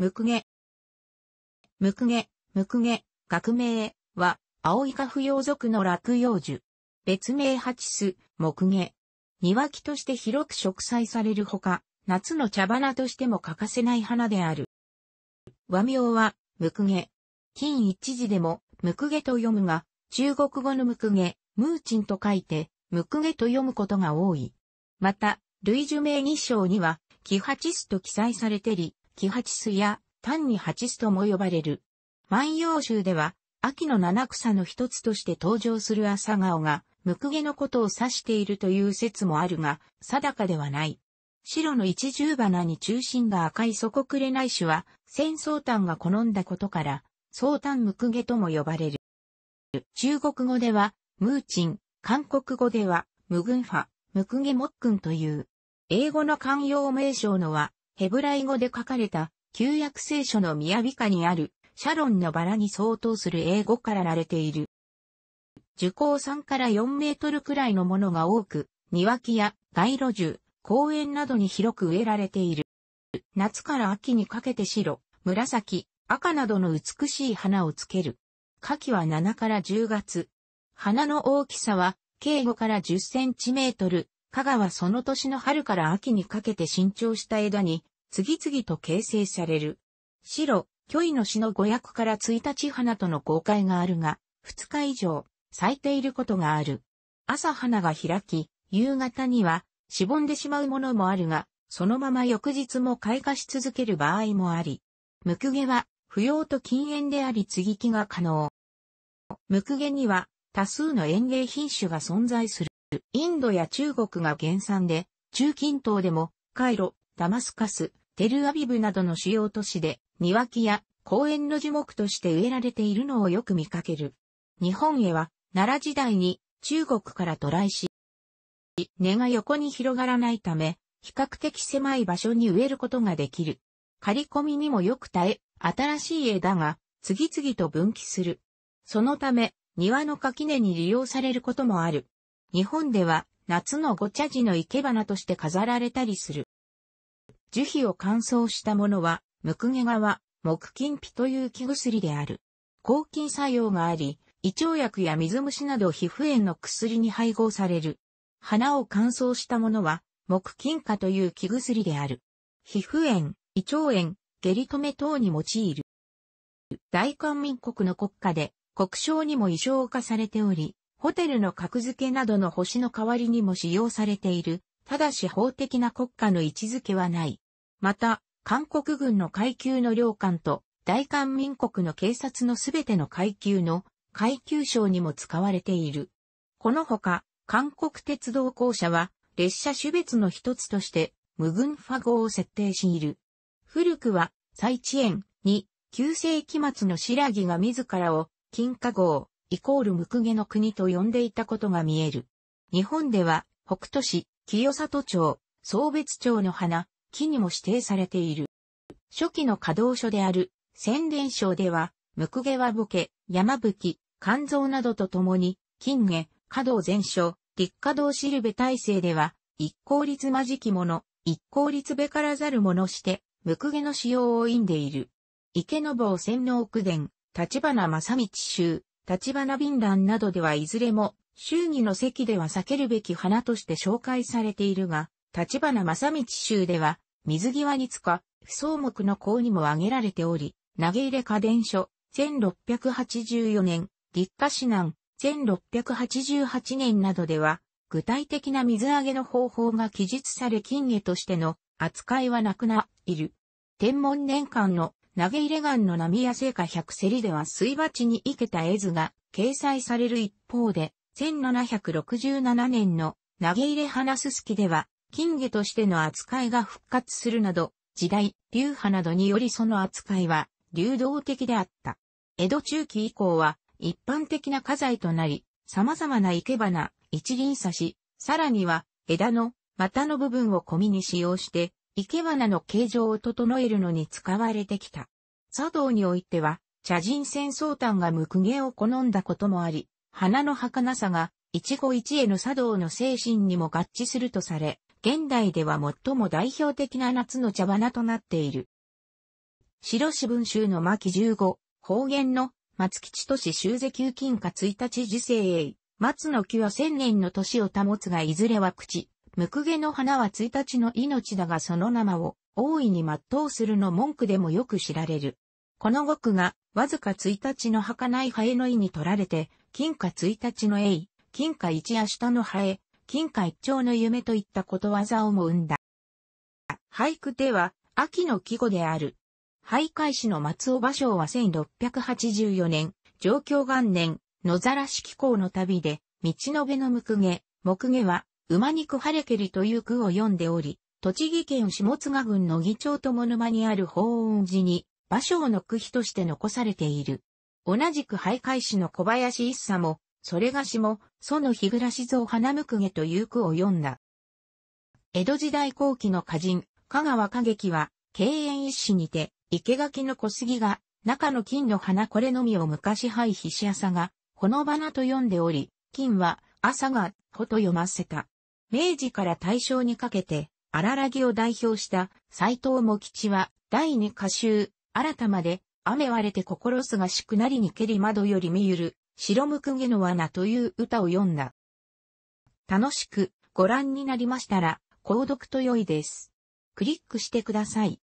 ムクゲ。ムクゲ、ムクゲ、学名は、青イカ不要属の落葉樹。別名ハチス、木ゲ。庭木として広く植栽されるほか、夏の茶花としても欠かせない花である。和名は、ムクゲ。近一字でも、ムクゲと読むが、中国語のムクゲ、ムーチンと書いて、ムクゲと読むことが多い。また、類樹名二章には、キハチスと記載されてり、木八巣や単に八巣とも呼ばれる。万葉集では、秋の七草の一つとして登場する朝顔が、ムクゲのことを指しているという説もあるが、定かではない。白の一重花に中心が赤い底い種は、戦争丹が好んだことから、相丹ムクゲとも呼ばれる。中国語では、ムーチン、韓国語では、ムグンファ、ムクゲモックンという。英語の慣用名称のは、ヘブライ語で書かれた旧約聖書の宮美下にあるシャロンのバラに相当する英語からられている。樹高3から4メートルくらいのものが多く、庭木や街路樹、公園などに広く植えられている。夏から秋にかけて白、紫、赤などの美しい花をつける。夏季は7から10月。花の大きさは、計5から10センチメートル、加賀はその年の春から秋にかけて新調した枝に、次々と形成される。白、虚位の詩の五役から1日花との公開があるが、2日以上、咲いていることがある。朝花が開き、夕方には、しぼんでしまうものもあるが、そのまま翌日も開花し続ける場合もあり、ムクゲは不要と禁煙であり継ぎ木が可能。ムクゲには多数の園芸品種が存在する。インドや中国が原産で、中近東でも、カイロ、ダマスカス、テルアビブなどの主要都市で、庭木や公園の樹木として植えられているのをよく見かける。日本へは、奈良時代に中国から渡来し、根が横に広がらないため、比較的狭い場所に植えることができる。刈り込みにもよく耐え、新しい枝が次々と分岐する。そのため、庭の垣根に利用されることもある。日本では夏のご茶事の生け花として飾られたりする。樹皮を乾燥したものは、ムクゲ川、木金皮という木薬である。抗菌作用があり、胃腸薬や水虫など皮膚炎の薬に配合される。花を乾燥したものは、木金花という木薬である。皮膚炎、胃腸炎、下痢止め等に用いる。大韓民国の国家で、国章にも異常化されており、ホテルの格付けなどの星の代わりにも使用されている、ただし法的な国家の位置づけはない。また、韓国軍の階級の領官と、大韓民国の警察のすべての階級の階級章にも使われている。このほか、韓国鉄道公社は、列車種別の一つとして、無軍ファ号を設定している。古くは、再遅延に、旧世紀末の白木が自らを、金華号、イコールムクゲの国と呼んでいたことが見える。日本では、北斗市、清里町、総別町の花、木にも指定されている。初期の稼働所である、宣伝省では、ムクゲはボケ、山吹、肝臓などと共に、金下、稼働全書、立稼働しるべ体制では、一向立まじきもの、一向立べからざるものして、ムクゲの使用を因んでいる。池の坊洗脳奥伝、立花正道集、立花便覧などではいずれも、衆議の席では避けるべき花として紹介されているが、立花正道衆では、水際につか、不相目の項にも挙げられており、投げ入れ家電書、1684年、立夏指南、1688年などでは、具体的な水揚げの方法が記述され金魚としての扱いはなくなっている。天文年間の投げ入れ岩の波や成果100競りでは水鉢に生けた絵図が掲載される一方で、1767年の投げ入れ花すすきでは、金魚としての扱いが復活するなど、時代、流派などによりその扱いは流動的であった。江戸中期以降は一般的な家財となり、様々な生け花、一輪差し、さらには枝の股の部分を込みに使用して、生け花の形状を整えるのに使われてきた。茶道においては、茶人戦争丹が無垢毛を好んだこともあり、花の儚さが一期一会の茶道の精神にも合致するとされ、現代では最も代表的な夏の茶花となっている。白紙文集の巻15、方言の松吉都市修是旧金貨1日時世へ、松の木は千年の年を保つがいずれは口、ムクゲの花は1日の命だがその名を大いに全うするの文句でもよく知られる。この語句がわずか1日の儚いハエの意に取られて、金貨1日の栄、金貨一夜下のハエ、金貨一丁の夢といったことわざをも生んだ。俳句では秋の季語である。徘会師の松尾芭蕉は1684年、上京元年、野ざらし気候の旅で、道のべのむくげ、木毛は、馬肉ハレケリという句を読んでおり、栃木県下津郡の議長とも沼にある法音寺に、芭蕉の句碑として残されている。同じく徘徊師の小林一茶も、それがしも、その日暮らし像花むくげという句を読んだ。江戸時代後期の歌人、香川歌劇は、敬遠一詩にて、生垣の小杉が、中の金の花これのみを昔廃筆し朝が、ほの花と読んでおり、金は、朝が、ほと読ませた。明治から大正にかけて、荒らぎを代表した斎藤茂吉は、第二歌集、新たまで、雨割れて心すがしくなりにけり窓より見ゆる、白むくげの罠という歌を読んだ。楽しくご覧になりましたら、購読と良いです。クリックしてください。